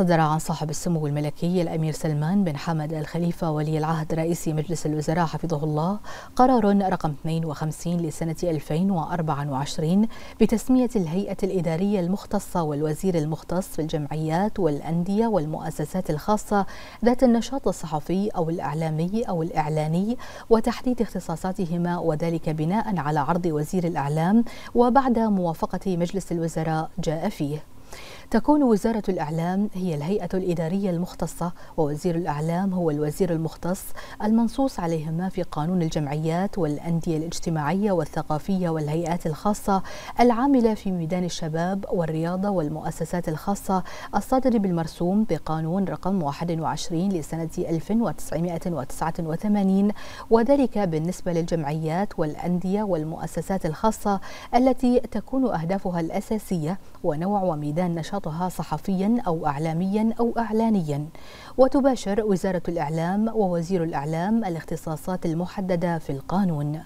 صدر عن صاحب السمو الملكي الأمير سلمان بن حمد الخليفة ولي العهد رئيس مجلس الوزراء حفظه الله قرار رقم 52 لسنة 2024 بتسمية الهيئة الإدارية المختصة والوزير المختص في الجمعيات والأندية والمؤسسات الخاصة ذات النشاط الصحفي أو الإعلامي أو الإعلاني وتحديد اختصاصاتهما وذلك بناء على عرض وزير الإعلام وبعد موافقة مجلس الوزراء جاء فيه تكون وزارة الإعلام هي الهيئة الإدارية المختصة ووزير الإعلام هو الوزير المختص المنصوص عليهما في قانون الجمعيات والأندية الاجتماعية والثقافية والهيئات الخاصة العاملة في ميدان الشباب والرياضة والمؤسسات الخاصة الصادر بالمرسوم بقانون رقم 21 لسنة 1989 وذلك بالنسبة للجمعيات والأندية والمؤسسات الخاصة التي تكون أهدافها الأساسية ونوع وميدان ميدان نشاطها صحفيا أو أعلاميا أو أعلانيا وتباشر وزارة الإعلام ووزير الإعلام الاختصاصات المحددة في القانون